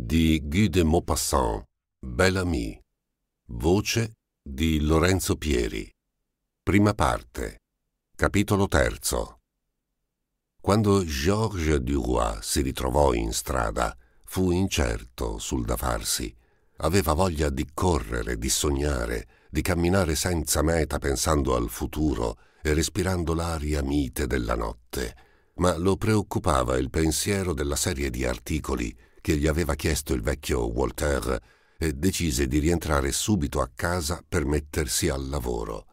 di Guy de Maupassant, Bellamy. Voce di Lorenzo Pieri. Prima parte. Capitolo terzo. Quando Georges Duroy si ritrovò in strada, fu incerto sul da farsi. Aveva voglia di correre, di sognare, di camminare senza meta pensando al futuro e respirando l'aria mite della notte, ma lo preoccupava il pensiero della serie di articoli che gli aveva chiesto il vecchio Walter e decise di rientrare subito a casa per mettersi al lavoro.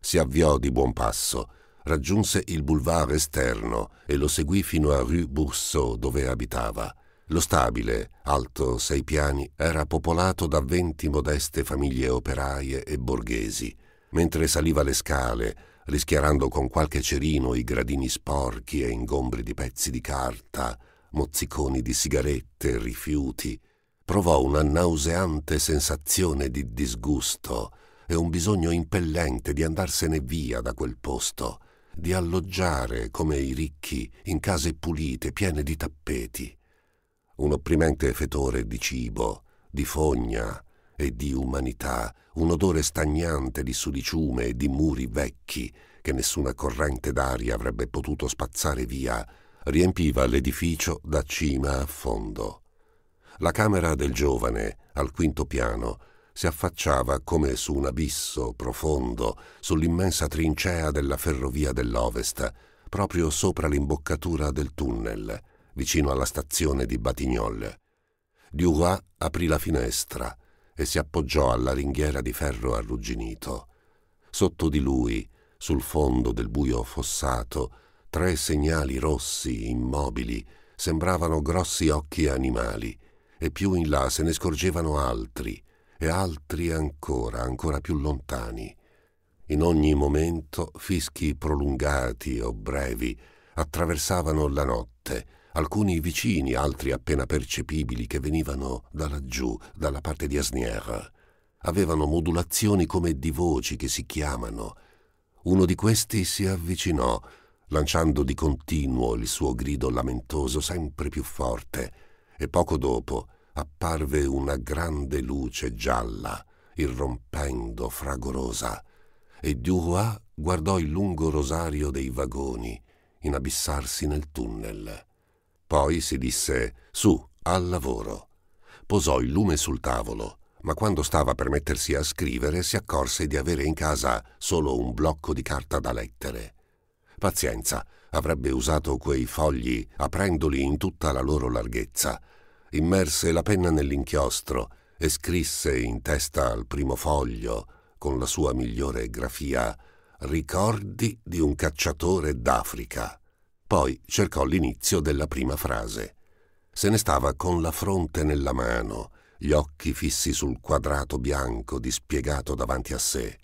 Si avviò di buon passo, raggiunse il boulevard esterno e lo seguì fino a Rue Bourseau dove abitava. Lo stabile, alto sei piani, era popolato da venti modeste famiglie operaie e borghesi. Mentre saliva le scale, rischiarando con qualche cerino i gradini sporchi e ingombri di pezzi di carta, mozziconi di sigarette, rifiuti, provò una nauseante sensazione di disgusto e un bisogno impellente di andarsene via da quel posto, di alloggiare come i ricchi in case pulite, piene di tappeti. Un opprimente fetore di cibo, di fogna e di umanità, un odore stagnante di sudiciume e di muri vecchi che nessuna corrente d'aria avrebbe potuto spazzare via riempiva l'edificio da cima a fondo. La camera del giovane, al quinto piano, si affacciava come su un abisso profondo sull'immensa trincea della ferrovia dell'Ovest, proprio sopra l'imboccatura del tunnel, vicino alla stazione di Batignolle. Duroy aprì la finestra e si appoggiò alla ringhiera di ferro arrugginito. Sotto di lui, sul fondo del buio fossato, Tre segnali rossi, immobili, sembravano grossi occhi animali, e più in là se ne scorgevano altri, e altri ancora, ancora più lontani. In ogni momento fischi prolungati o brevi attraversavano la notte, alcuni vicini, altri appena percepibili che venivano da laggiù, dalla parte di Asnières. Avevano modulazioni come di voci che si chiamano. Uno di questi si avvicinò lanciando di continuo il suo grido lamentoso sempre più forte, e poco dopo apparve una grande luce gialla, irrompendo fragorosa, e Duhua guardò il lungo rosario dei vagoni inabissarsi nel tunnel. Poi si disse su, al lavoro. Posò il lume sul tavolo, ma quando stava per mettersi a scrivere si accorse di avere in casa solo un blocco di carta da lettere Pazienza, avrebbe usato quei fogli aprendoli in tutta la loro larghezza. Immerse la penna nell'inchiostro e scrisse in testa al primo foglio, con la sua migliore grafia, Ricordi di un cacciatore d'Africa. Poi cercò l'inizio della prima frase. Se ne stava con la fronte nella mano, gli occhi fissi sul quadrato bianco dispiegato davanti a sé.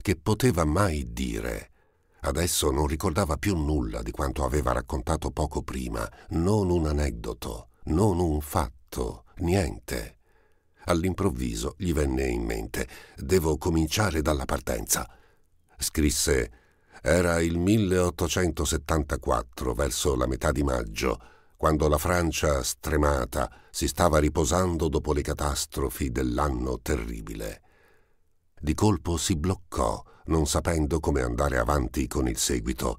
Che poteva mai dire? Adesso non ricordava più nulla di quanto aveva raccontato poco prima, non un aneddoto, non un fatto, niente. All'improvviso gli venne in mente, devo cominciare dalla partenza. Scrisse, era il 1874, verso la metà di maggio, quando la Francia, stremata, si stava riposando dopo le catastrofi dell'anno terribile. Di colpo si bloccò, non sapendo come andare avanti con il seguito.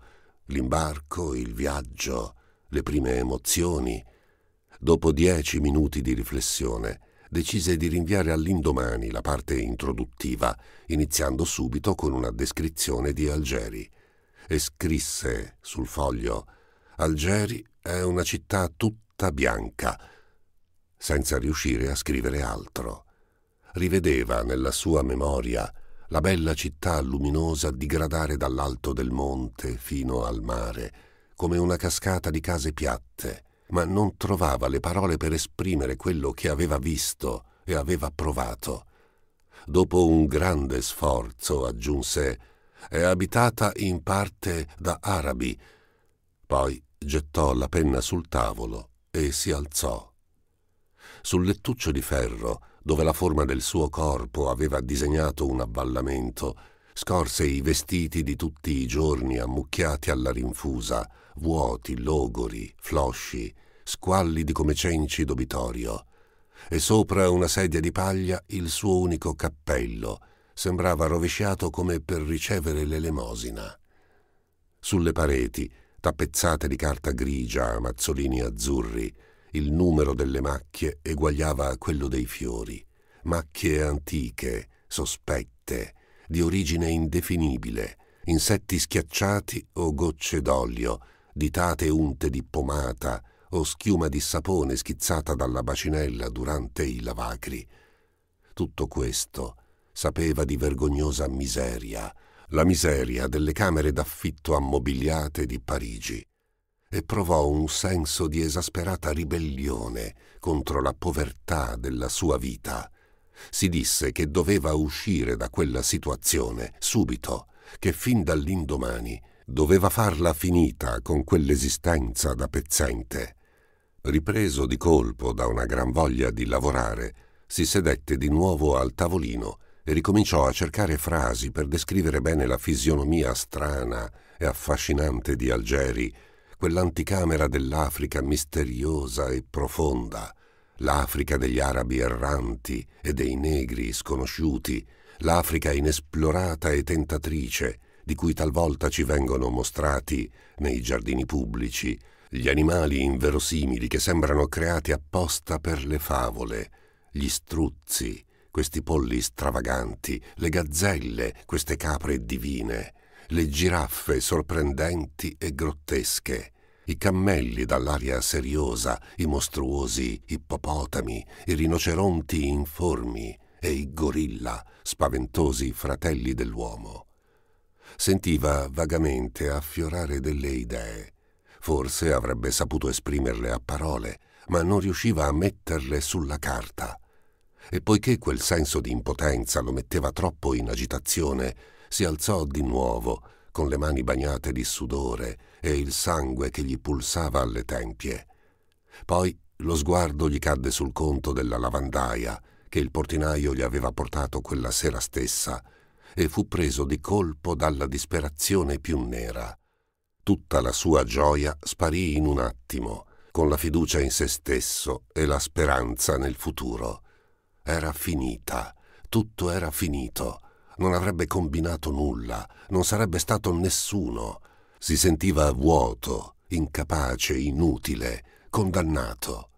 L'imbarco, il viaggio, le prime emozioni. Dopo dieci minuti di riflessione, decise di rinviare all'indomani la parte introduttiva, iniziando subito con una descrizione di Algeri. E scrisse sul foglio Algeri è una città tutta bianca, senza riuscire a scrivere altro rivedeva nella sua memoria la bella città luminosa digradare dall'alto del monte fino al mare, come una cascata di case piatte, ma non trovava le parole per esprimere quello che aveva visto e aveva provato. Dopo un grande sforzo aggiunse è abitata in parte da arabi. Poi gettò la penna sul tavolo e si alzò. Sul lettuccio di ferro dove la forma del suo corpo aveva disegnato un avvallamento, scorse i vestiti di tutti i giorni ammucchiati alla rinfusa, vuoti, logori, flosci, squallidi come cenci d'obitorio, e sopra una sedia di paglia il suo unico cappello, sembrava rovesciato come per ricevere l'elemosina. Sulle pareti, tappezzate di carta grigia a mazzolini azzurri, il numero delle macchie eguagliava a quello dei fiori, macchie antiche, sospette, di origine indefinibile, insetti schiacciati o gocce d'olio, ditate unte di pomata o schiuma di sapone schizzata dalla bacinella durante i lavacri. Tutto questo sapeva di vergognosa miseria, la miseria delle camere d'affitto ammobiliate di Parigi e provò un senso di esasperata ribellione contro la povertà della sua vita. Si disse che doveva uscire da quella situazione subito, che fin dall'indomani doveva farla finita con quell'esistenza da pezzente. Ripreso di colpo da una gran voglia di lavorare, si sedette di nuovo al tavolino e ricominciò a cercare frasi per descrivere bene la fisionomia strana e affascinante di Algeri, quell'anticamera dell'Africa misteriosa e profonda, l'Africa degli arabi erranti e dei negri sconosciuti, l'Africa inesplorata e tentatrice, di cui talvolta ci vengono mostrati, nei giardini pubblici, gli animali inverosimili che sembrano creati apposta per le favole, gli struzzi, questi polli stravaganti, le gazzelle, queste capre divine, le giraffe sorprendenti e grottesche, i cammelli dall'aria seriosa, i mostruosi ippopotami, i rinoceronti informi e i gorilla, spaventosi fratelli dell'uomo. Sentiva vagamente affiorare delle idee. Forse avrebbe saputo esprimerle a parole, ma non riusciva a metterle sulla carta. E poiché quel senso di impotenza lo metteva troppo in agitazione, si alzò di nuovo, con le mani bagnate di sudore, e il sangue che gli pulsava alle tempie. Poi lo sguardo gli cadde sul conto della lavandaia che il portinaio gli aveva portato quella sera stessa e fu preso di colpo dalla disperazione più nera. Tutta la sua gioia sparì in un attimo, con la fiducia in se stesso e la speranza nel futuro. Era finita, tutto era finito, non avrebbe combinato nulla, non sarebbe stato nessuno, si sentiva vuoto, incapace, inutile, condannato.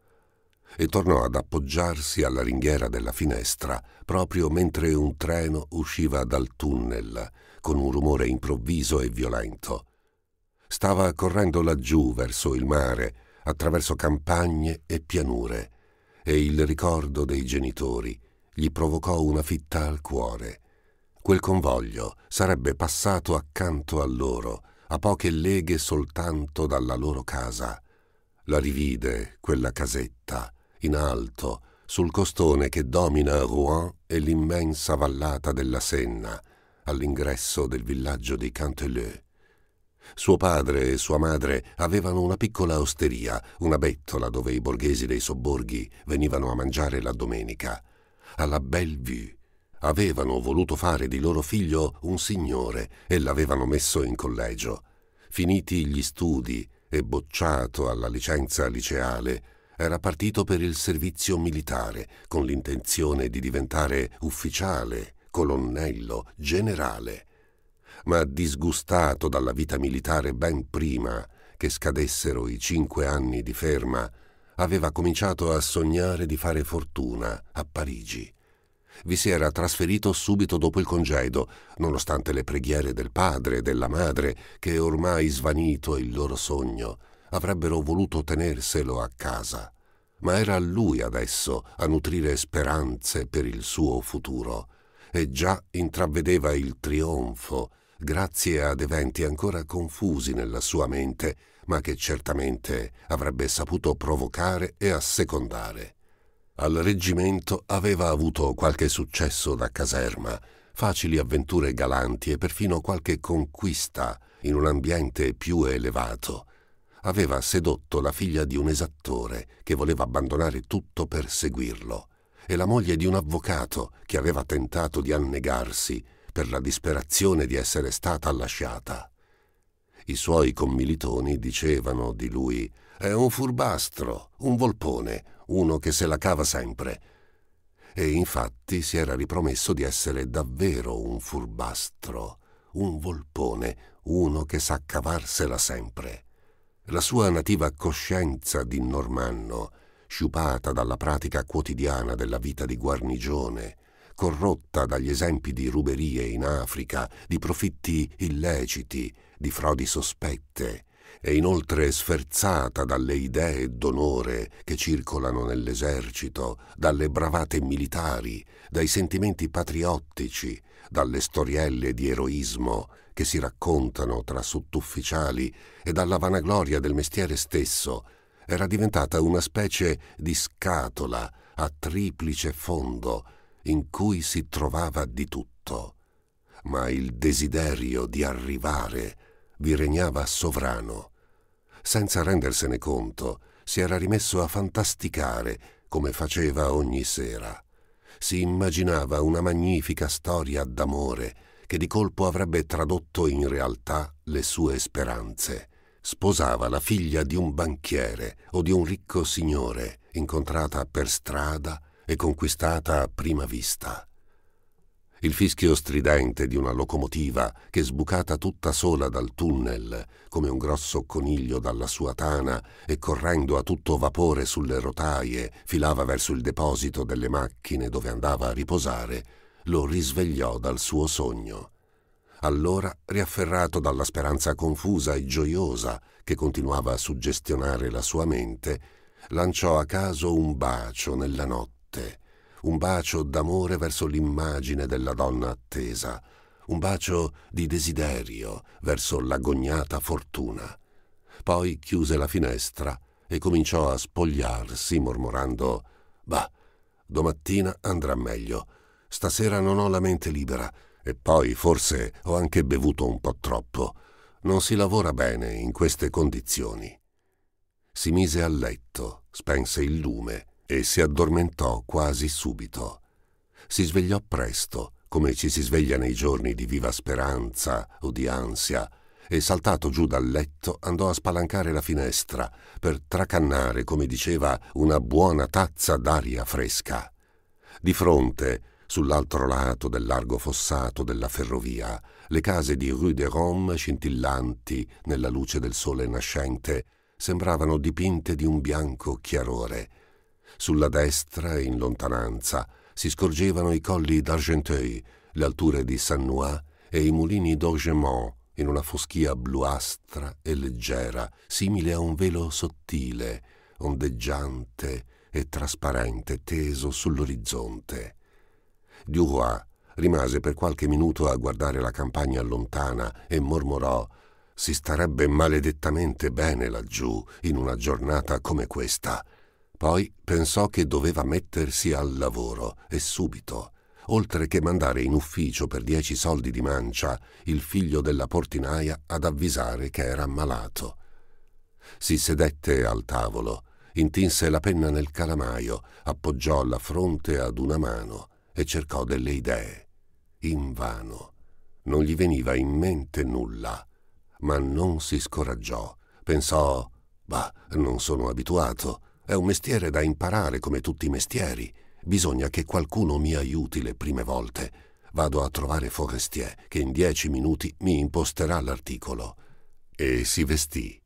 E tornò ad appoggiarsi alla ringhiera della finestra proprio mentre un treno usciva dal tunnel con un rumore improvviso e violento. Stava correndo laggiù verso il mare, attraverso campagne e pianure, e il ricordo dei genitori gli provocò una fitta al cuore. Quel convoglio sarebbe passato accanto a loro a poche leghe soltanto dalla loro casa. La rivide, quella casetta, in alto, sul costone che domina Rouen e l'immensa vallata della Senna, all'ingresso del villaggio di Canteleu. Suo padre e sua madre avevano una piccola osteria, una bettola dove i borghesi dei sobborghi venivano a mangiare la domenica. Alla Bellevue, avevano voluto fare di loro figlio un signore e l'avevano messo in collegio. Finiti gli studi e bocciato alla licenza liceale, era partito per il servizio militare con l'intenzione di diventare ufficiale, colonnello, generale. Ma disgustato dalla vita militare ben prima che scadessero i cinque anni di ferma, aveva cominciato a sognare di fare fortuna a Parigi vi si era trasferito subito dopo il congedo, nonostante le preghiere del padre e della madre, che ormai svanito il loro sogno, avrebbero voluto tenerselo a casa. Ma era lui adesso a nutrire speranze per il suo futuro, e già intravedeva il trionfo, grazie ad eventi ancora confusi nella sua mente, ma che certamente avrebbe saputo provocare e assecondare. Al reggimento aveva avuto qualche successo da caserma, facili avventure galanti e perfino qualche conquista in un ambiente più elevato. Aveva sedotto la figlia di un esattore che voleva abbandonare tutto per seguirlo e la moglie di un avvocato che aveva tentato di annegarsi per la disperazione di essere stata lasciata. I suoi commilitoni dicevano di lui è un furbastro, un volpone, uno che se la cava sempre. E infatti si era ripromesso di essere davvero un furbastro, un volpone, uno che sa cavarsela sempre. La sua nativa coscienza di normanno, sciupata dalla pratica quotidiana della vita di guarnigione, corrotta dagli esempi di ruberie in Africa, di profitti illeciti, di frodi sospette, e inoltre sferzata dalle idee d'onore che circolano nell'esercito, dalle bravate militari, dai sentimenti patriottici, dalle storielle di eroismo che si raccontano tra sottufficiali e dalla vanagloria del mestiere stesso, era diventata una specie di scatola a triplice fondo in cui si trovava di tutto. Ma il desiderio di arrivare vi regnava sovrano. Senza rendersene conto, si era rimesso a fantasticare, come faceva ogni sera. Si immaginava una magnifica storia d'amore che di colpo avrebbe tradotto in realtà le sue speranze. Sposava la figlia di un banchiere o di un ricco signore, incontrata per strada e conquistata a prima vista il fischio stridente di una locomotiva che sbucata tutta sola dal tunnel, come un grosso coniglio dalla sua tana e correndo a tutto vapore sulle rotaie, filava verso il deposito delle macchine dove andava a riposare, lo risvegliò dal suo sogno. Allora, riafferrato dalla speranza confusa e gioiosa che continuava a suggestionare la sua mente, lanciò a caso un bacio nella notte un bacio d'amore verso l'immagine della donna attesa, un bacio di desiderio verso l'agognata fortuna. Poi chiuse la finestra e cominciò a spogliarsi mormorando Bah, domattina andrà meglio. Stasera non ho la mente libera e poi forse ho anche bevuto un po' troppo. Non si lavora bene in queste condizioni. Si mise a letto, spense il lume e si addormentò quasi subito. Si svegliò presto, come ci si sveglia nei giorni di viva speranza o di ansia, e saltato giù dal letto andò a spalancare la finestra per tracannare, come diceva, una buona tazza d'aria fresca. Di fronte, sull'altro lato del largo fossato della ferrovia, le case di Rue de Rome scintillanti nella luce del sole nascente sembravano dipinte di un bianco chiarore sulla destra, in lontananza, si scorgevano i colli d'Argenteuil, le alture di Sannois e i mulini d'Augemont in una foschia bluastra e leggera, simile a un velo sottile, ondeggiante e trasparente teso sull'orizzonte. Duroy rimase per qualche minuto a guardare la campagna lontana e mormorò si starebbe maledettamente bene laggiù in una giornata come questa. Poi pensò che doveva mettersi al lavoro, e subito, oltre che mandare in ufficio per dieci soldi di mancia il figlio della portinaia ad avvisare che era malato. Si sedette al tavolo, intinse la penna nel calamaio, appoggiò la fronte ad una mano e cercò delle idee. Invano. Non gli veniva in mente nulla, ma non si scoraggiò. Pensò, bah, non sono abituato, è un mestiere da imparare come tutti i mestieri. Bisogna che qualcuno mi aiuti le prime volte. Vado a trovare Forestier, che in dieci minuti mi imposterà l'articolo. E si vestì.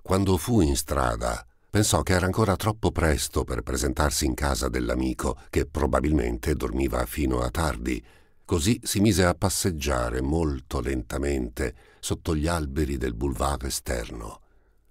Quando fu in strada, pensò che era ancora troppo presto per presentarsi in casa dell'amico, che probabilmente dormiva fino a tardi. Così si mise a passeggiare molto lentamente sotto gli alberi del boulevard esterno.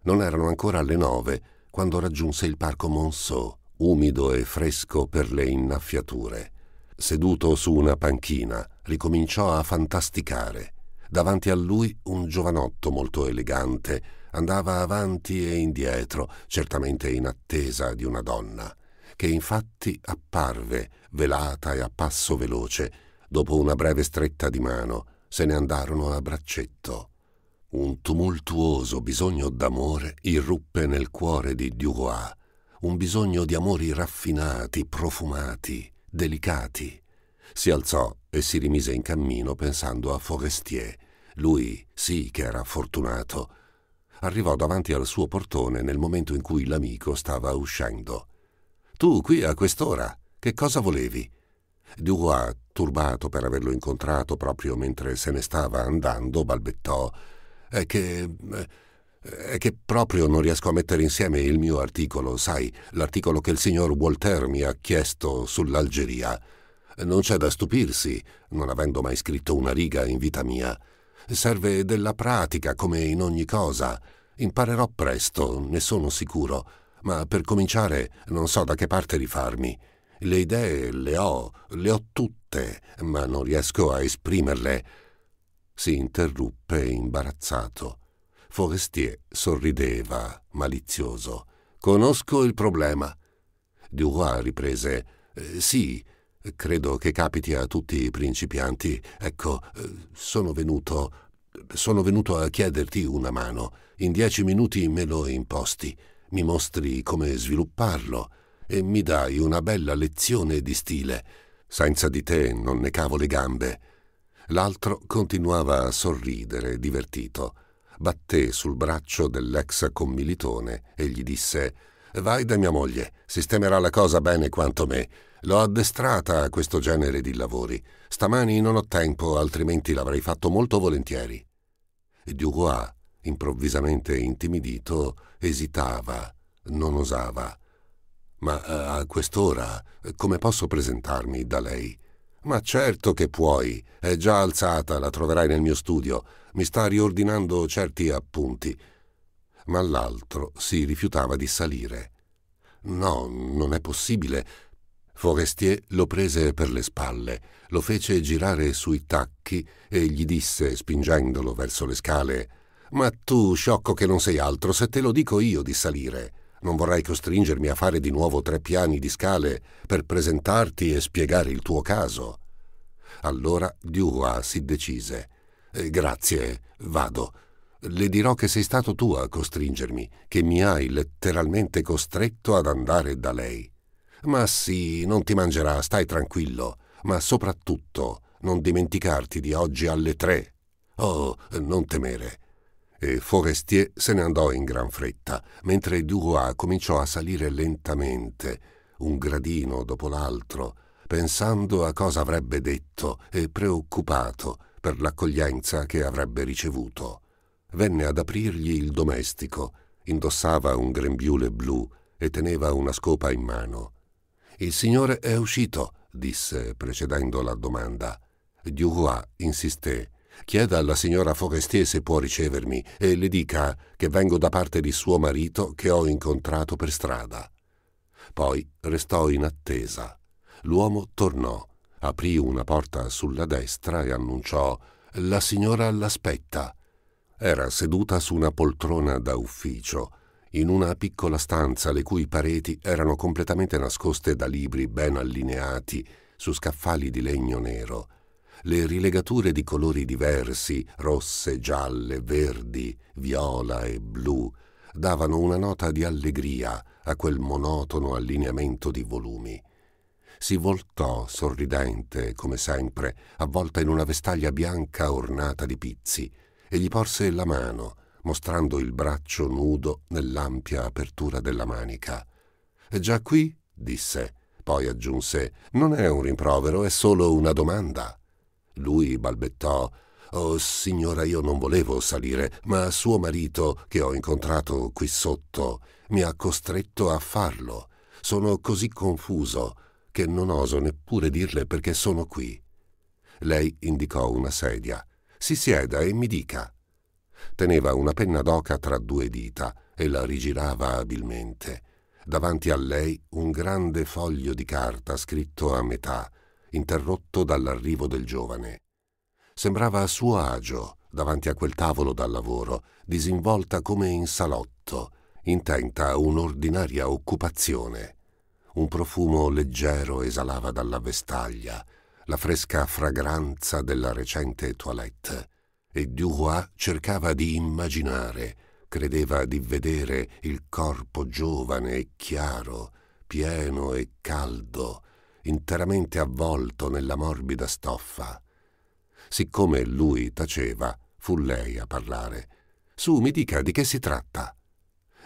Non erano ancora le nove quando raggiunse il parco Monceau, umido e fresco per le innaffiature. Seduto su una panchina, ricominciò a fantasticare. Davanti a lui un giovanotto molto elegante andava avanti e indietro, certamente in attesa di una donna, che infatti apparve, velata e a passo veloce, dopo una breve stretta di mano, se ne andarono a braccetto. Un tumultuoso bisogno d'amore irruppe nel cuore di Duroy, un bisogno di amori raffinati, profumati, delicati. Si alzò e si rimise in cammino pensando a Forestier. Lui sì che era fortunato. Arrivò davanti al suo portone nel momento in cui l'amico stava uscendo. Tu qui a quest'ora? Che cosa volevi? Duroy, turbato per averlo incontrato proprio mentre se ne stava andando, balbettò è che... Eh, è che proprio non riesco a mettere insieme il mio articolo, sai, l'articolo che il signor Walter mi ha chiesto sull'Algeria. Non c'è da stupirsi, non avendo mai scritto una riga in vita mia. Serve della pratica, come in ogni cosa. Imparerò presto, ne sono sicuro, ma per cominciare non so da che parte rifarmi. Le idee le ho, le ho tutte, ma non riesco a esprimerle si interruppe imbarazzato. Forestier sorrideva, malizioso. Conosco il problema. Duroy riprese. Eh, sì, credo che capiti a tutti i principianti. Ecco, eh, sono venuto. sono venuto a chiederti una mano. In dieci minuti me lo imposti. Mi mostri come svilupparlo e mi dai una bella lezione di stile. Senza di te non ne cavo le gambe. L'altro continuava a sorridere, divertito. Batté sul braccio dell'ex commilitone e gli disse Vai da mia moglie, sistemerà la cosa bene quanto me. L'ho addestrata a questo genere di lavori. Stamani non ho tempo, altrimenti l'avrei fatto molto volentieri. Dugois, improvvisamente intimidito, esitava, non osava. Ma eh, a quest'ora come posso presentarmi da lei? Ma certo che puoi. È già alzata, la troverai nel mio studio. Mi sta riordinando certi appunti. Ma l'altro si rifiutava di salire. No, non è possibile. Forestier lo prese per le spalle, lo fece girare sui tacchi e gli disse, spingendolo verso le scale, Ma tu, sciocco che non sei altro, se te lo dico io di salire. Non vorrai costringermi a fare di nuovo tre piani di scale per presentarti e spiegare il tuo caso. Allora Diua si decise. Eh, grazie, vado. Le dirò che sei stato tu a costringermi, che mi hai letteralmente costretto ad andare da lei. Ma sì, non ti mangerà, stai tranquillo. Ma soprattutto, non dimenticarti di oggi alle tre. Oh, non temere e Forestier se ne andò in gran fretta, mentre Duroy cominciò a salire lentamente, un gradino dopo l'altro, pensando a cosa avrebbe detto e preoccupato per l'accoglienza che avrebbe ricevuto. Venne ad aprirgli il domestico, indossava un grembiule blu e teneva una scopa in mano. Il signore è uscito, disse precedendo la domanda. Duroy insisté. Chieda alla signora Forestier se può ricevermi e le dica che vengo da parte di suo marito che ho incontrato per strada. Poi restò in attesa. L'uomo tornò, aprì una porta sulla destra e annunciò La signora l'aspetta. Era seduta su una poltrona da ufficio, in una piccola stanza le cui pareti erano completamente nascoste da libri ben allineati su scaffali di legno nero le rilegature di colori diversi, rosse, gialle, verdi, viola e blu, davano una nota di allegria a quel monotono allineamento di volumi. Si voltò sorridente, come sempre, avvolta in una vestaglia bianca ornata di pizzi, e gli porse la mano, mostrando il braccio nudo nell'ampia apertura della manica. Già qui, disse, poi aggiunse, non è un rimprovero, è solo una domanda. Lui balbettò Oh signora, io non volevo salire, ma suo marito, che ho incontrato qui sotto, mi ha costretto a farlo. Sono così confuso che non oso neppure dirle perché sono qui. Lei indicò una sedia. Si sieda e mi dica. Teneva una penna d'oca tra due dita e la rigirava abilmente. Davanti a lei un grande foglio di carta scritto a metà, interrotto dall'arrivo del giovane. Sembrava a suo agio davanti a quel tavolo da lavoro, disinvolta come in salotto, intenta a un'ordinaria occupazione. Un profumo leggero esalava dalla vestaglia, la fresca fragranza della recente toilette, e Duroy cercava di immaginare, credeva di vedere il corpo giovane e chiaro, pieno e caldo, interamente avvolto nella morbida stoffa. Siccome lui taceva, fu lei a parlare. Su, mi dica di che si tratta.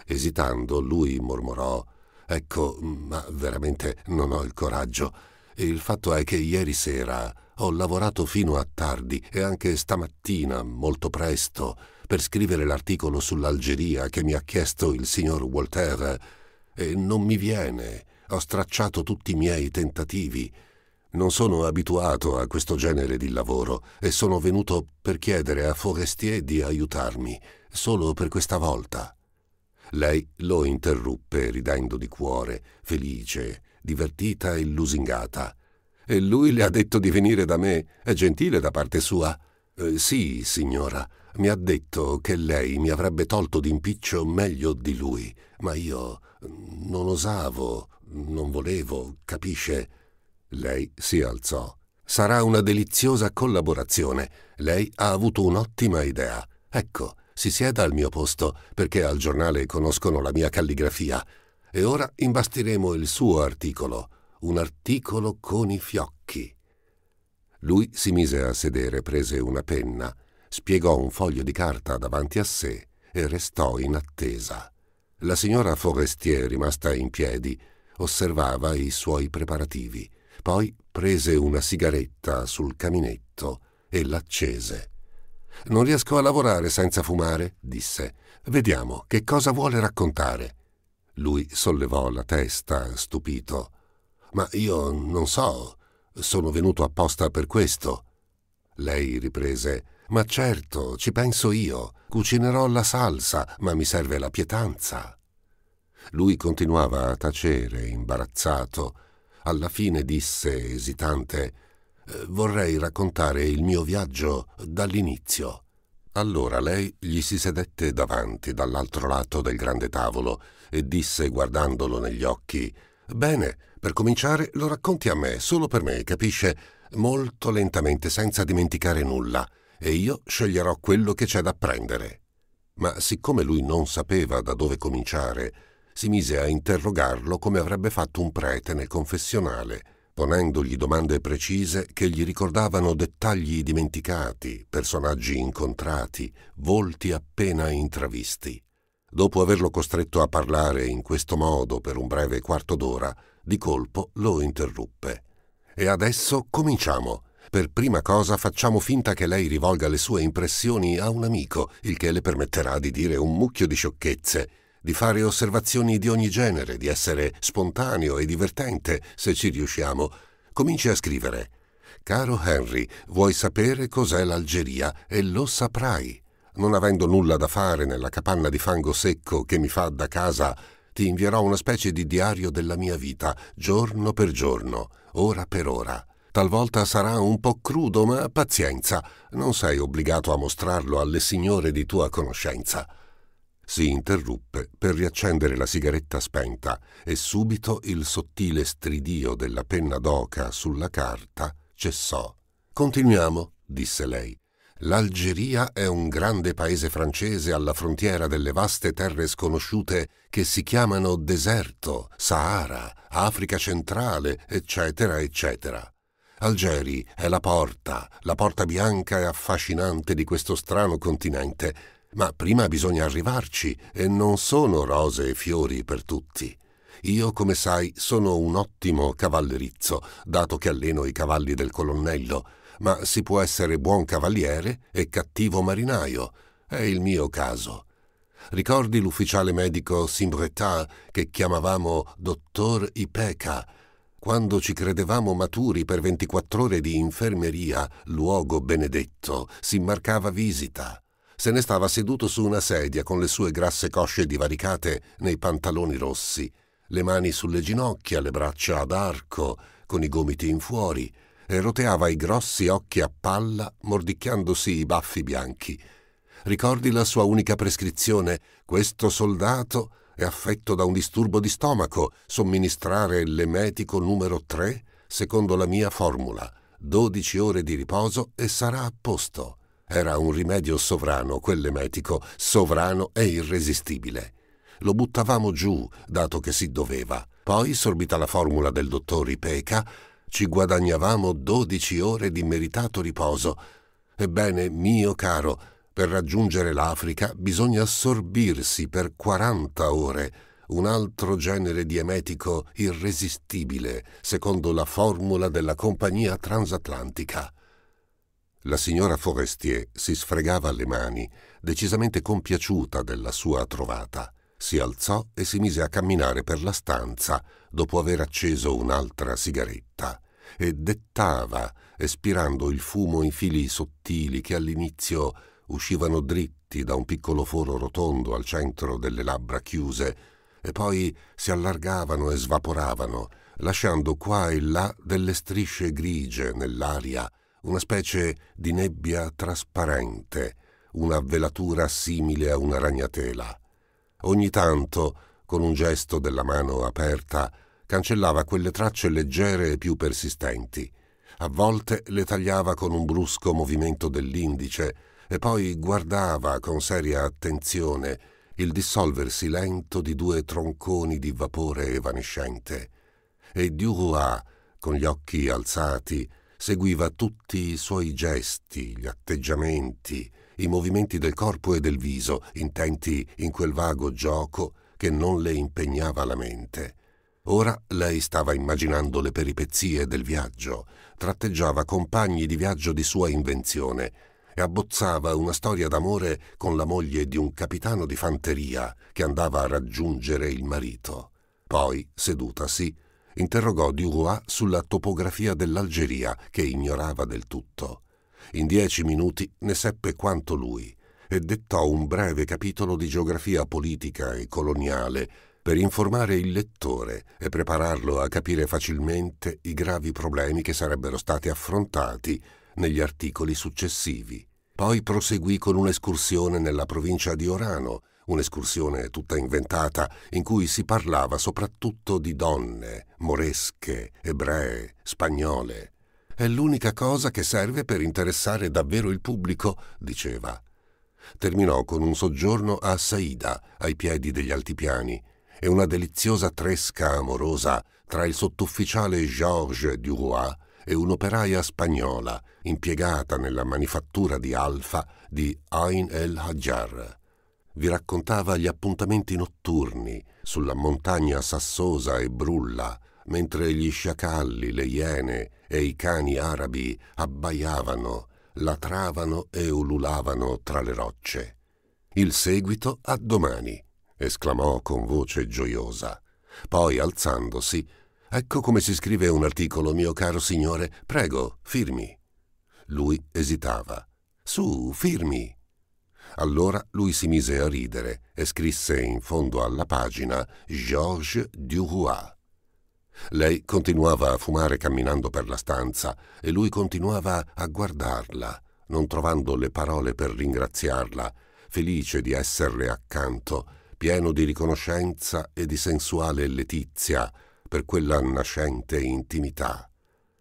Esitando, lui mormorò Ecco, ma veramente non ho il coraggio. Il fatto è che ieri sera ho lavorato fino a tardi e anche stamattina, molto presto, per scrivere l'articolo sull'Algeria che mi ha chiesto il signor Walter. e non mi viene. Ho stracciato tutti i miei tentativi. Non sono abituato a questo genere di lavoro e sono venuto per chiedere a Forestier di aiutarmi, solo per questa volta. Lei lo interruppe ridendo di cuore, felice, divertita e lusingata. E lui le ha detto di venire da me. È gentile da parte sua? Eh, sì, signora. Mi ha detto che lei mi avrebbe tolto d'impiccio meglio di lui, ma io non osavo, non volevo, capisce? Lei si alzò. Sarà una deliziosa collaborazione. Lei ha avuto un'ottima idea. Ecco, si sieda al mio posto, perché al giornale conoscono la mia calligrafia. E ora imbastiremo il suo articolo, un articolo con i fiocchi. Lui si mise a sedere, prese una penna, spiegò un foglio di carta davanti a sé e restò in attesa. La signora Forestier, rimasta in piedi, osservava i suoi preparativi, poi prese una sigaretta sul caminetto e l'accese. Non riesco a lavorare senza fumare, disse. Vediamo che cosa vuole raccontare. Lui sollevò la testa, stupito. Ma io non so, sono venuto apposta per questo. Lei riprese. Ma certo, ci penso io. Cucinerò la salsa, ma mi serve la pietanza. Lui continuava a tacere, imbarazzato. Alla fine disse, esitante, eh, Vorrei raccontare il mio viaggio dall'inizio. Allora lei gli si sedette davanti, dall'altro lato del grande tavolo, e disse, guardandolo negli occhi, Bene, per cominciare lo racconti a me, solo per me, capisce? Molto lentamente, senza dimenticare nulla, e io sceglierò quello che c'è da prendere. Ma siccome lui non sapeva da dove cominciare, si mise a interrogarlo come avrebbe fatto un prete nel confessionale, ponendogli domande precise che gli ricordavano dettagli dimenticati, personaggi incontrati, volti appena intravisti. Dopo averlo costretto a parlare in questo modo per un breve quarto d'ora, di colpo lo interruppe. E adesso cominciamo. Per prima cosa facciamo finta che lei rivolga le sue impressioni a un amico, il che le permetterà di dire un mucchio di sciocchezze di fare osservazioni di ogni genere, di essere spontaneo e divertente, se ci riusciamo. Cominci a scrivere. Caro Henry, vuoi sapere cos'è l'Algeria e lo saprai. Non avendo nulla da fare nella capanna di fango secco che mi fa da casa, ti invierò una specie di diario della mia vita, giorno per giorno, ora per ora. Talvolta sarà un po' crudo, ma pazienza, non sei obbligato a mostrarlo alle signore di tua conoscenza. Si interruppe per riaccendere la sigaretta spenta e subito il sottile stridio della penna d'oca sulla carta cessò. Continuiamo, disse lei. L'Algeria è un grande paese francese alla frontiera delle vaste terre sconosciute che si chiamano deserto, Sahara, Africa centrale, eccetera, eccetera. Algeri è la porta, la porta bianca e affascinante di questo strano continente ma prima bisogna arrivarci e non sono rose e fiori per tutti. Io, come sai, sono un ottimo cavallerizzo, dato che alleno i cavalli del colonnello, ma si può essere buon cavaliere e cattivo marinaio. È il mio caso. Ricordi l'ufficiale medico Simbretin che chiamavamo dottor Ipeca? Quando ci credevamo maturi per 24 ore di infermeria, luogo benedetto, si marcava visita se ne stava seduto su una sedia con le sue grasse cosce divaricate nei pantaloni rossi, le mani sulle ginocchia, le braccia ad arco, con i gomiti in fuori, e roteava i grossi occhi a palla, mordicchiandosi i baffi bianchi. Ricordi la sua unica prescrizione, questo soldato è affetto da un disturbo di stomaco, somministrare l'emetico numero 3 secondo la mia formula, 12 ore di riposo e sarà a posto. Era un rimedio sovrano, quell'emetico, sovrano e irresistibile. Lo buttavamo giù, dato che si doveva. Poi, sorbita la formula del dottor Ipeca, ci guadagnavamo dodici ore di meritato riposo. Ebbene, mio caro, per raggiungere l'Africa bisogna assorbirsi per 40 ore un altro genere di emetico irresistibile, secondo la formula della compagnia transatlantica. La signora Forestier si sfregava le mani, decisamente compiaciuta della sua trovata. Si alzò e si mise a camminare per la stanza dopo aver acceso un'altra sigaretta e dettava, espirando il fumo in fili sottili che all'inizio uscivano dritti da un piccolo foro rotondo al centro delle labbra chiuse e poi si allargavano e svaporavano, lasciando qua e là delle strisce grigie nell'aria una specie di nebbia trasparente, una velatura simile a una ragnatela. Ogni tanto, con un gesto della mano aperta, cancellava quelle tracce leggere e più persistenti. A volte le tagliava con un brusco movimento dell'indice e poi guardava con seria attenzione il dissolversi lento di due tronconi di vapore evanescente. E Duroa, con gli occhi alzati, seguiva tutti i suoi gesti, gli atteggiamenti, i movimenti del corpo e del viso, intenti in quel vago gioco che non le impegnava la mente. Ora lei stava immaginando le peripezie del viaggio, tratteggiava compagni di viaggio di sua invenzione e abbozzava una storia d'amore con la moglie di un capitano di fanteria che andava a raggiungere il marito. Poi, sedutasi, interrogò Duroy sulla topografia dell'Algeria che ignorava del tutto. In dieci minuti ne seppe quanto lui e dettò un breve capitolo di geografia politica e coloniale per informare il lettore e prepararlo a capire facilmente i gravi problemi che sarebbero stati affrontati negli articoli successivi. Poi proseguì con un'escursione nella provincia di Orano, un'escursione tutta inventata in cui si parlava soprattutto di donne, moresche, ebree, spagnole. È l'unica cosa che serve per interessare davvero il pubblico, diceva. Terminò con un soggiorno a Saida, ai piedi degli altipiani, e una deliziosa tresca amorosa tra il sottufficiale Georges Duroy e un'operaia spagnola impiegata nella manifattura di alfa di Ain el hajjar vi raccontava gli appuntamenti notturni sulla montagna sassosa e brulla, mentre gli sciacalli, le iene e i cani arabi abbaiavano, latravano e ululavano tra le rocce. Il seguito a domani, esclamò con voce gioiosa. Poi, alzandosi, ecco come si scrive un articolo, mio caro signore, prego, firmi. Lui esitava. Su, firmi. Allora lui si mise a ridere e scrisse in fondo alla pagina Georges Duroy. Lei continuava a fumare camminando per la stanza e lui continuava a guardarla, non trovando le parole per ringraziarla, felice di esserle accanto, pieno di riconoscenza e di sensuale letizia per quella nascente intimità.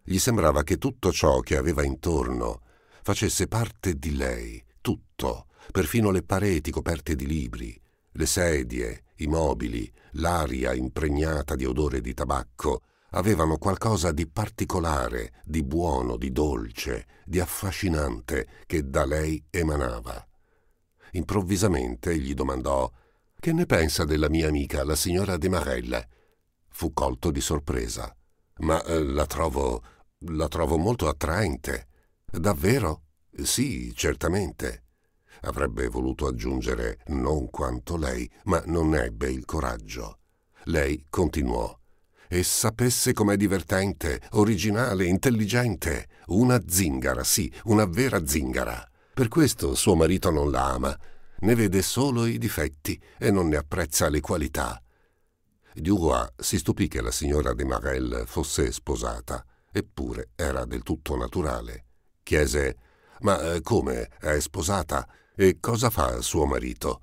Gli sembrava che tutto ciò che aveva intorno facesse parte di lei, tutto, perfino le pareti coperte di libri, le sedie, i mobili, l'aria impregnata di odore di tabacco, avevano qualcosa di particolare, di buono, di dolce, di affascinante che da lei emanava. Improvvisamente gli domandò Che ne pensa della mia amica, la signora De Marella? Fu colto di sorpresa. Ma eh, la trovo. la trovo molto attraente. Davvero? Sì, certamente. Avrebbe voluto aggiungere non quanto lei, ma non ebbe il coraggio. Lei continuò. E sapesse com'è divertente, originale, intelligente. Una zingara, sì, una vera zingara. Per questo suo marito non la ama. Ne vede solo i difetti e non ne apprezza le qualità. Dugois si stupì che la signora de Marel fosse sposata, eppure era del tutto naturale. Chiese: Ma eh, come? È sposata? E cosa fa suo marito?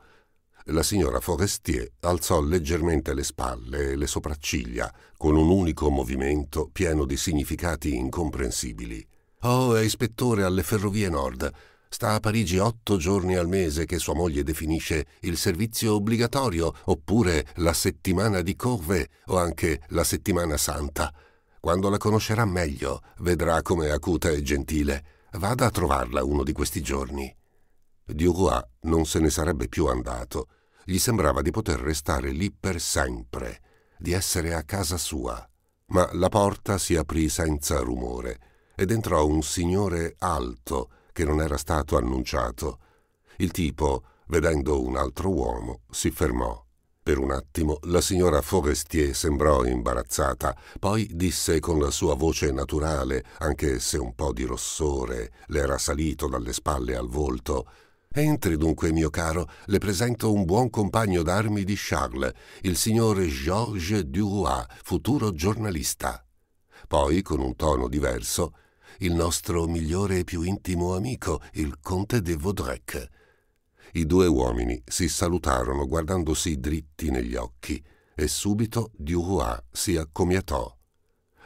La signora Forestier alzò leggermente le spalle e le sopracciglia, con un unico movimento pieno di significati incomprensibili. Oh, è ispettore alle ferrovie nord. Sta a Parigi otto giorni al mese che sua moglie definisce il servizio obbligatorio, oppure la settimana di corve o anche la settimana santa. Quando la conoscerà meglio, vedrà com'è acuta e gentile. Vada a trovarla uno di questi giorni. Duroy non se ne sarebbe più andato. Gli sembrava di poter restare lì per sempre, di essere a casa sua. Ma la porta si aprì senza rumore ed entrò un signore alto che non era stato annunciato. Il tipo, vedendo un altro uomo, si fermò. Per un attimo la signora Forestier sembrò imbarazzata, poi disse con la sua voce naturale, anche se un po' di rossore le era salito dalle spalle al volto Entri dunque, mio caro, le presento un buon compagno d'armi di Charles, il signor Georges Duroy, futuro giornalista. Poi, con un tono diverso, il nostro migliore e più intimo amico, il conte de Vaudrec. I due uomini si salutarono guardandosi dritti negli occhi e subito Duroy si accomiatò.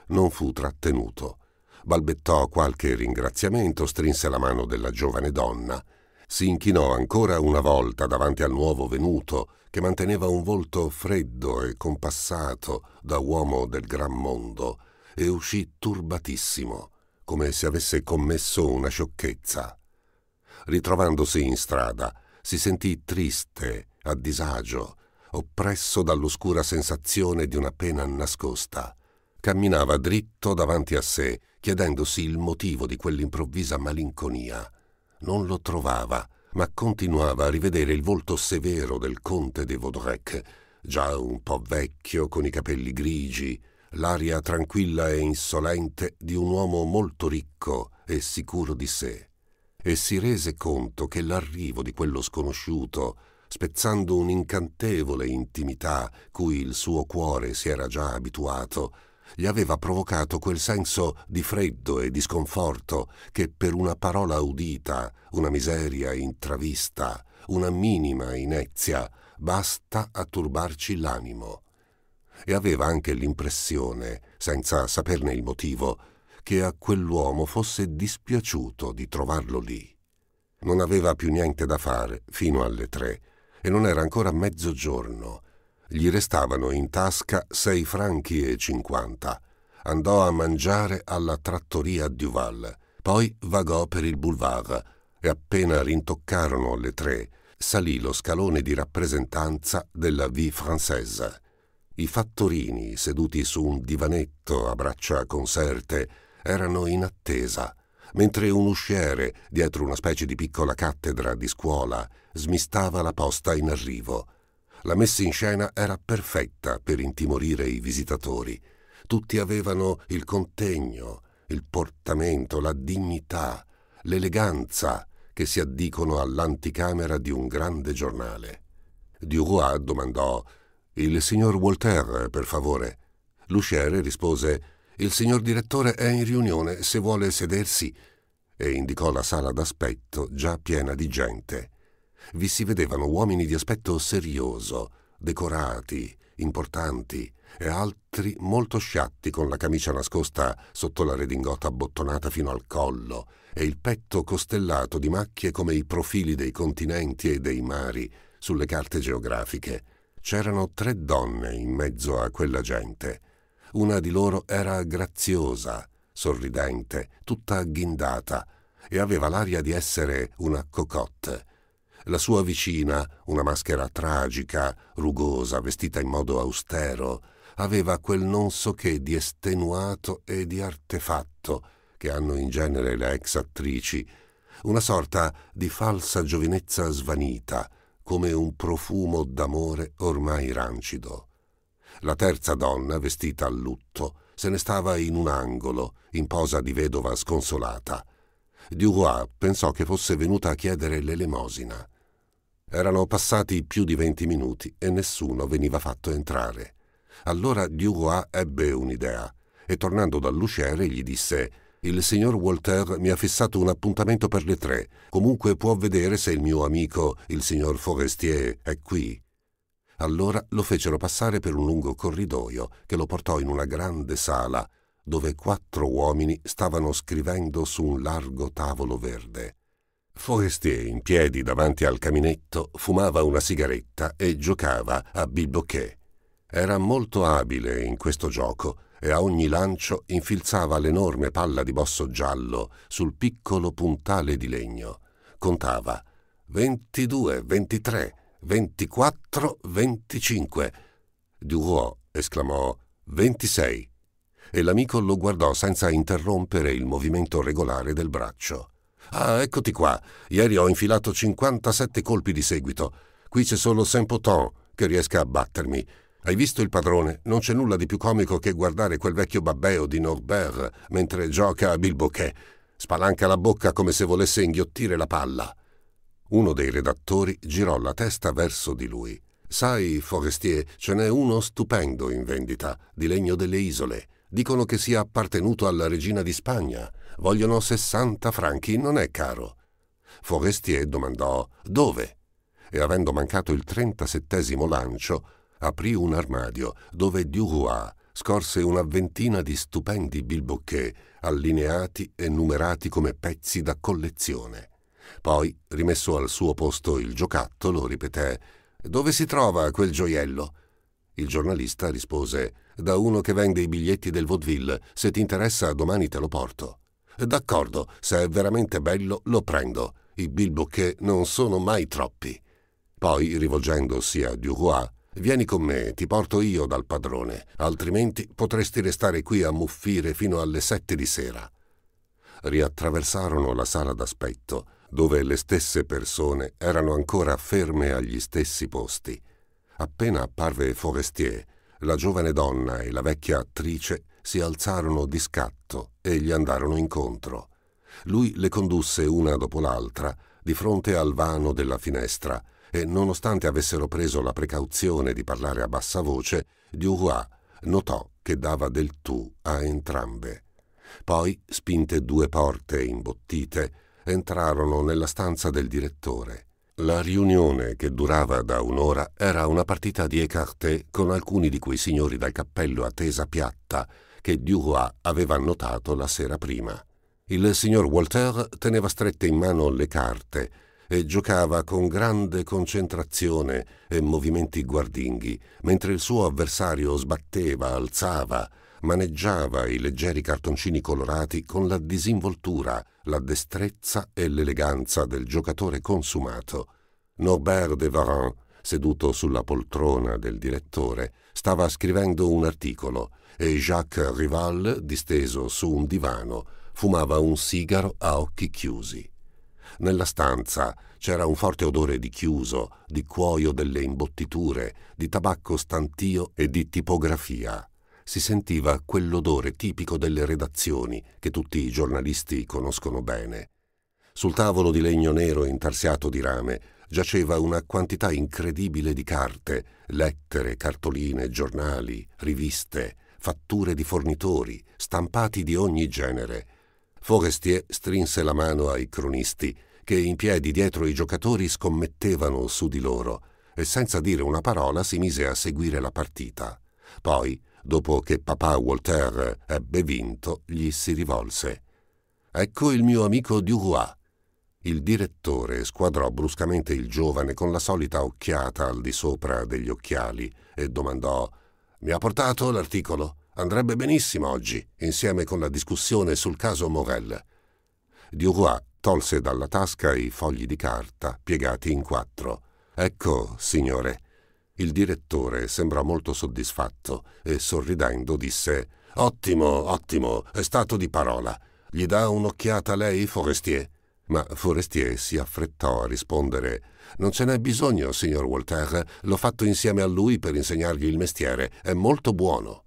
Non fu trattenuto. Balbettò qualche ringraziamento, strinse la mano della giovane donna si inchinò ancora una volta davanti al nuovo venuto, che manteneva un volto freddo e compassato da uomo del gran mondo, e uscì turbatissimo, come se avesse commesso una sciocchezza. Ritrovandosi in strada, si sentì triste, a disagio, oppresso dall'oscura sensazione di una pena nascosta. Camminava dritto davanti a sé, chiedendosi il motivo di quell'improvvisa malinconia non lo trovava, ma continuava a rivedere il volto severo del conte de Vaudrec, già un po' vecchio, con i capelli grigi, l'aria tranquilla e insolente di un uomo molto ricco e sicuro di sé, e si rese conto che l'arrivo di quello sconosciuto, spezzando un'incantevole intimità cui il suo cuore si era già abituato, gli aveva provocato quel senso di freddo e di sconforto che per una parola udita, una miseria intravista, una minima inezia, basta a turbarci l'animo. E aveva anche l'impressione, senza saperne il motivo, che a quell'uomo fosse dispiaciuto di trovarlo lì. Non aveva più niente da fare fino alle tre e non era ancora mezzogiorno gli restavano in tasca sei franchi e cinquanta. Andò a mangiare alla trattoria Duval, poi vagò per il boulevard e appena rintoccarono le tre, salì lo scalone di rappresentanza della vie française. I fattorini, seduti su un divanetto a braccia conserte, erano in attesa, mentre un usciere, dietro una specie di piccola cattedra di scuola, smistava la posta in arrivo. La messa in scena era perfetta per intimorire i visitatori. Tutti avevano il contegno, il portamento, la dignità, l'eleganza che si addicono all'anticamera di un grande giornale. Duroy domandò Il signor Voltaire, per favore. L'usciere rispose Il signor direttore è in riunione, se vuole sedersi, e indicò la sala d'aspetto già piena di gente vi si vedevano uomini di aspetto serioso, decorati, importanti, e altri molto sciatti con la camicia nascosta sotto la redingotta abbottonata fino al collo e il petto costellato di macchie come i profili dei continenti e dei mari sulle carte geografiche. C'erano tre donne in mezzo a quella gente. Una di loro era graziosa, sorridente, tutta agghindata, e aveva l'aria di essere una cocotte. La sua vicina, una maschera tragica, rugosa, vestita in modo austero, aveva quel non so che di estenuato e di artefatto che hanno in genere le ex attrici, una sorta di falsa giovinezza svanita, come un profumo d'amore ormai rancido. La terza donna, vestita a lutto, se ne stava in un angolo, in posa di vedova sconsolata, Duroy pensò che fosse venuta a chiedere l'elemosina. Erano passati più di venti minuti e nessuno veniva fatto entrare. Allora Duroy ebbe un'idea e tornando dall'usciere gli disse «Il signor Walter mi ha fissato un appuntamento per le tre. Comunque può vedere se il mio amico, il signor Forestier, è qui». Allora lo fecero passare per un lungo corridoio che lo portò in una grande sala dove quattro uomini stavano scrivendo su un largo tavolo verde. Forestier, in piedi davanti al caminetto, fumava una sigaretta e giocava a bibocchè. Era molto abile in questo gioco e a ogni lancio infilzava l'enorme palla di bosso giallo sul piccolo puntale di legno. Contava 22, 23, 24, 25. Duroy esclamò 26 e l'amico lo guardò senza interrompere il movimento regolare del braccio. Ah, eccoti qua. Ieri ho infilato 57 colpi di seguito. Qui c'è solo Saint-Potin che riesca a battermi. Hai visto il padrone? Non c'è nulla di più comico che guardare quel vecchio babbeo di Norbert mentre gioca a bilboquet. Spalanca la bocca come se volesse inghiottire la palla. Uno dei redattori girò la testa verso di lui. Sai, Forestier, ce n'è uno stupendo in vendita, di legno delle isole. Dicono che sia appartenuto alla regina di Spagna. Vogliono 60 franchi, non è caro. Forestier domandò dove e avendo mancato il trentasettesimo lancio, aprì un armadio dove Duroy scorse una ventina di stupendi bilbocchè allineati e numerati come pezzi da collezione. Poi, rimesso al suo posto il giocattolo, ripeté Dove si trova quel gioiello? Il giornalista rispose Da uno che vende i biglietti del vaudeville, se ti interessa domani te lo porto. D'accordo, se è veramente bello lo prendo. I bilbocchè non sono mai troppi. Poi, rivolgendosi a Duroy, Vieni con me, ti porto io dal padrone, altrimenti potresti restare qui a muffire fino alle sette di sera. Riattraversarono la sala d'aspetto, dove le stesse persone erano ancora ferme agli stessi posti. Appena apparve Forestier, la giovane donna e la vecchia attrice si alzarono di scatto e gli andarono incontro. Lui le condusse una dopo l'altra di fronte al vano della finestra e, nonostante avessero preso la precauzione di parlare a bassa voce, Duroy notò che dava del tu a entrambe. Poi, spinte due porte imbottite, entrarono nella stanza del direttore. La riunione, che durava da un'ora, era una partita di écarté con alcuni di quei signori dal cappello a tesa piatta che Duroy aveva annotato la sera prima. Il signor Walter teneva strette in mano le carte e giocava con grande concentrazione e movimenti guardinghi, mentre il suo avversario sbatteva, alzava maneggiava i leggeri cartoncini colorati con la disinvoltura, la destrezza e l'eleganza del giocatore consumato. Norbert de Varan, seduto sulla poltrona del direttore, stava scrivendo un articolo e Jacques Rival, disteso su un divano, fumava un sigaro a occhi chiusi. Nella stanza c'era un forte odore di chiuso, di cuoio delle imbottiture, di tabacco stantio e di tipografia si sentiva quell'odore tipico delle redazioni che tutti i giornalisti conoscono bene. Sul tavolo di legno nero intarsiato di rame giaceva una quantità incredibile di carte, lettere, cartoline, giornali, riviste, fatture di fornitori, stampati di ogni genere. Forestier strinse la mano ai cronisti, che in piedi dietro i giocatori scommettevano su di loro, e senza dire una parola si mise a seguire la partita. Poi dopo che papà Voltaire ebbe vinto, gli si rivolse. Ecco il mio amico Duroy. Il direttore squadrò bruscamente il giovane con la solita occhiata al di sopra degli occhiali e domandò Mi ha portato l'articolo? Andrebbe benissimo oggi, insieme con la discussione sul caso Morel. Duroy tolse dalla tasca i fogli di carta piegati in quattro. Ecco, signore, il direttore sembrò molto soddisfatto e sorridendo disse Ottimo, ottimo, è stato di parola. Gli dà un'occhiata a lei, Forestier? Ma Forestier si affrettò a rispondere Non ce n'è bisogno, signor Voltaire, l'ho fatto insieme a lui per insegnargli il mestiere, è molto buono.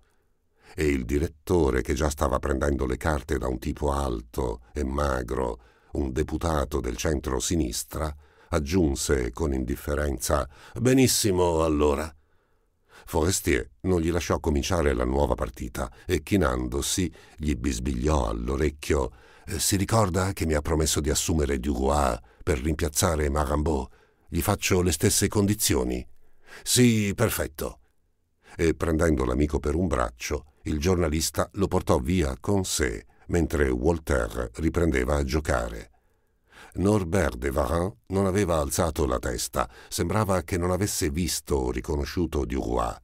E il direttore, che già stava prendendo le carte da un tipo alto e magro, un deputato del centro-sinistra, aggiunse con indifferenza Benissimo, allora. Forestier non gli lasciò cominciare la nuova partita e chinandosi gli bisbigliò all'orecchio eh, Si ricorda che mi ha promesso di assumere Duroy per rimpiazzare Marambeau? Gli faccio le stesse condizioni. Sì, perfetto. E prendendo l'amico per un braccio, il giornalista lo portò via con sé mentre Walter riprendeva a giocare. Norbert de Varin non aveva alzato la testa, sembrava che non avesse visto o riconosciuto Duroy.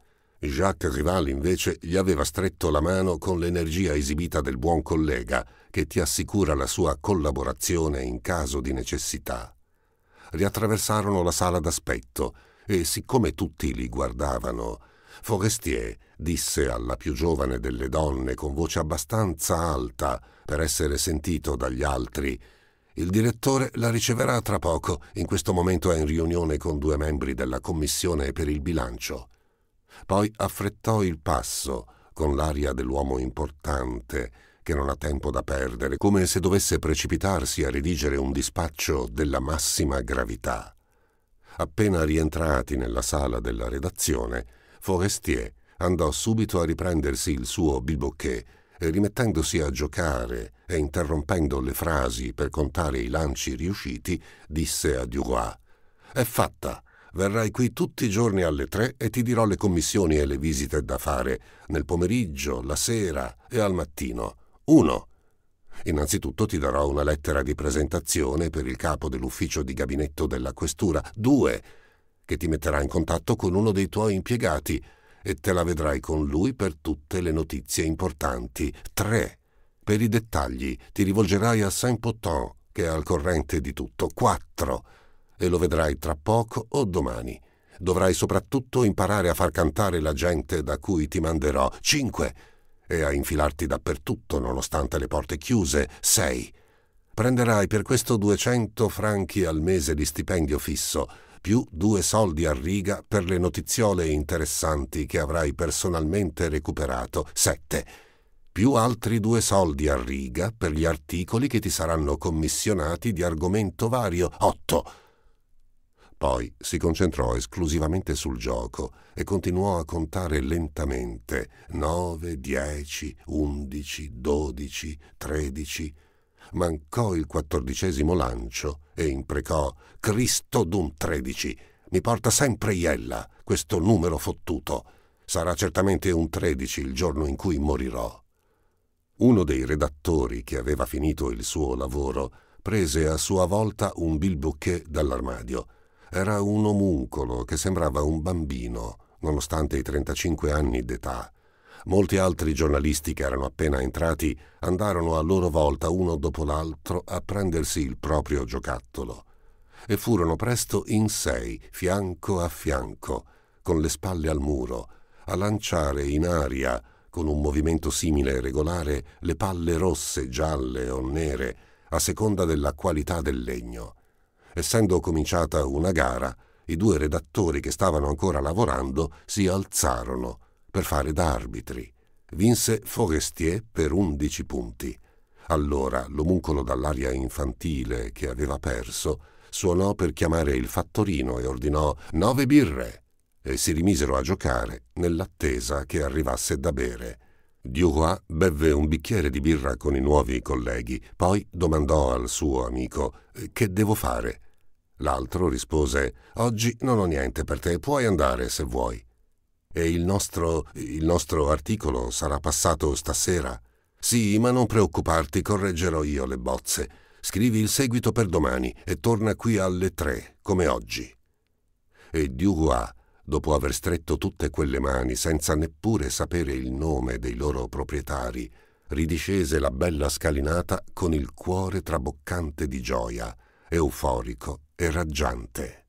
Jacques Rival invece gli aveva stretto la mano con l'energia esibita del buon collega che ti assicura la sua collaborazione in caso di necessità. Riattraversarono la sala d'aspetto e siccome tutti li guardavano, Forestier disse alla più giovane delle donne con voce abbastanza alta per essere sentito dagli altri il direttore la riceverà tra poco, in questo momento è in riunione con due membri della commissione per il bilancio. Poi affrettò il passo, con l'aria dell'uomo importante, che non ha tempo da perdere, come se dovesse precipitarsi a redigere un dispaccio della massima gravità. Appena rientrati nella sala della redazione, Forestier andò subito a riprendersi il suo bilbocchè e rimettendosi a giocare e interrompendo le frasi per contare i lanci riusciti, disse a Duroy È fatta. Verrai qui tutti i giorni alle tre e ti dirò le commissioni e le visite da fare nel pomeriggio, la sera e al mattino. 1. Innanzitutto ti darò una lettera di presentazione per il capo dell'ufficio di gabinetto della questura. 2. Che ti metterà in contatto con uno dei tuoi impiegati e te la vedrai con lui per tutte le notizie importanti. 3. Per i dettagli ti rivolgerai a Saint-Potin, che è al corrente di tutto. 4. E lo vedrai tra poco o domani. Dovrai soprattutto imparare a far cantare la gente da cui ti manderò. 5. E a infilarti dappertutto nonostante le porte chiuse. 6. Prenderai per questo 200 franchi al mese di stipendio fisso più due soldi a riga per le notiziole interessanti che avrai personalmente recuperato, sette, più altri due soldi a riga per gli articoli che ti saranno commissionati di argomento vario, otto. Poi si concentrò esclusivamente sul gioco e continuò a contare lentamente 9, 10, 11, 12, 13, mancò il quattordicesimo lancio e imprecò Cristo d'un tredici. Mi porta sempre iella questo numero fottuto. Sarà certamente un tredici il giorno in cui morirò. Uno dei redattori che aveva finito il suo lavoro prese a sua volta un bilbouquet dall'armadio. Era un omuncolo che sembrava un bambino, nonostante i 35 anni d'età. Molti altri giornalisti che erano appena entrati andarono a loro volta uno dopo l'altro a prendersi il proprio giocattolo e furono presto in sei, fianco a fianco, con le spalle al muro, a lanciare in aria, con un movimento simile e regolare, le palle rosse, gialle o nere, a seconda della qualità del legno. Essendo cominciata una gara, i due redattori che stavano ancora lavorando si alzarono per fare da arbitri. Vinse Forestier per 11 punti. Allora l'omuncolo dall'aria infantile che aveva perso suonò per chiamare il fattorino e ordinò nove birre e si rimisero a giocare nell'attesa che arrivasse da bere. Duroy bevve un bicchiere di birra con i nuovi colleghi, poi domandò al suo amico Che devo fare? L'altro rispose Oggi non ho niente per te, puoi andare se vuoi e il nostro, il nostro articolo sarà passato stasera. Sì, ma non preoccuparti, correggerò io le bozze. Scrivi il seguito per domani e torna qui alle tre, come oggi. E Duguay, dopo aver stretto tutte quelle mani senza neppure sapere il nome dei loro proprietari, ridiscese la bella scalinata con il cuore traboccante di gioia, euforico e raggiante.